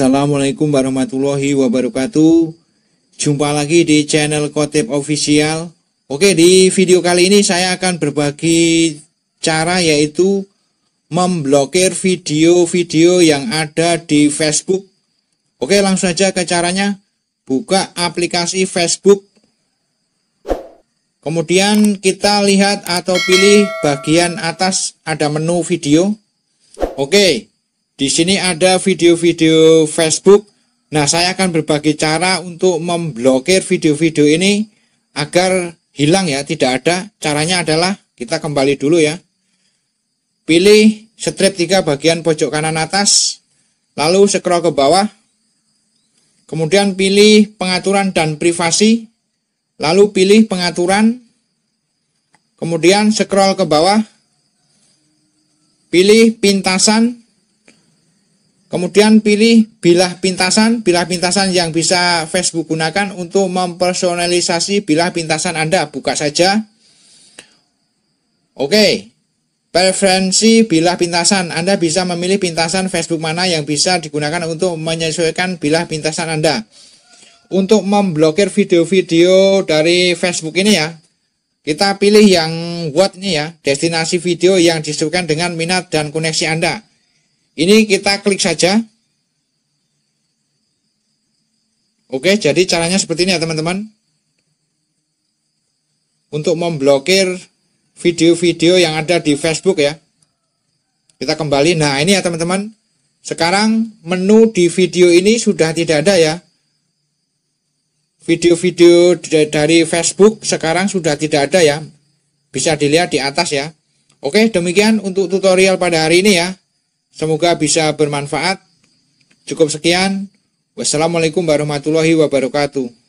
Assalamualaikum warahmatullahi wabarakatuh Jumpa lagi di channel Kotip Official Oke di video kali ini saya akan berbagi cara yaitu Memblokir video-video yang ada di Facebook Oke langsung aja ke caranya Buka aplikasi Facebook Kemudian kita lihat atau pilih bagian atas ada menu video Oke di sini ada video-video Facebook. Nah, saya akan berbagi cara untuk memblokir video-video ini agar hilang ya, tidak ada. Caranya adalah kita kembali dulu ya. Pilih strip 3 bagian pojok kanan atas, lalu scroll ke bawah. Kemudian pilih pengaturan dan privasi, lalu pilih pengaturan. Kemudian scroll ke bawah. Pilih pintasan, Kemudian pilih bilah pintasan, bilah pintasan yang bisa Facebook gunakan untuk mempersonalisasi bilah pintasan Anda. Buka saja. Oke. Preferensi bilah pintasan. Anda bisa memilih pintasan Facebook mana yang bisa digunakan untuk menyesuaikan bilah pintasan Anda. Untuk memblokir video-video dari Facebook ini ya, kita pilih yang buat ini ya, destinasi video yang disesuaikan dengan minat dan koneksi Anda. Ini kita klik saja. Oke, jadi caranya seperti ini ya teman-teman. Untuk memblokir video-video yang ada di Facebook ya. Kita kembali. Nah, ini ya teman-teman. Sekarang menu di video ini sudah tidak ada ya. Video-video dari Facebook sekarang sudah tidak ada ya. Bisa dilihat di atas ya. Oke, demikian untuk tutorial pada hari ini ya. Semoga bisa bermanfaat. Cukup sekian. Wassalamualaikum warahmatullahi wabarakatuh.